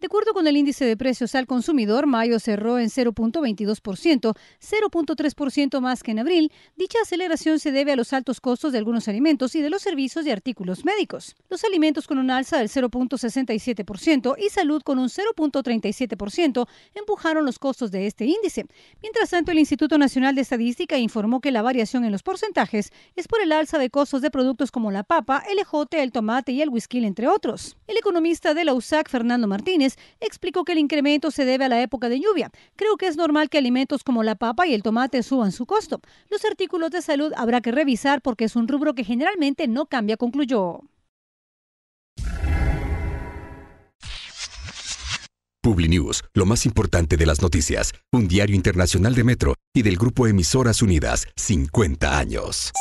De acuerdo con el índice de precios al consumidor, mayo cerró en 0.22%, 0.3% más que en abril. Dicha aceleración se debe a los altos costos de algunos alimentos y de los servicios y artículos médicos. Los alimentos con un alza del 0.67% y salud con un 0.37% empujaron los costos de este índice. Mientras tanto, el Instituto Nacional de Estadística informó que la variación en los porcentajes es por el alza de costos de productos como la papa, el ejote, el tomate y el whisky, entre otros. El economista de la USAC, Fernando Martínez, explicó que el incremento se debe a la época de lluvia. Creo que es normal que alimentos como la papa y el tomate suban su costo. Los artículos de salud habrá que revisar porque es un rubro que generalmente no cambia, concluyó. PubliNews, lo más importante de las noticias, un diario internacional de Metro y del grupo Emisoras Unidas, 50 años.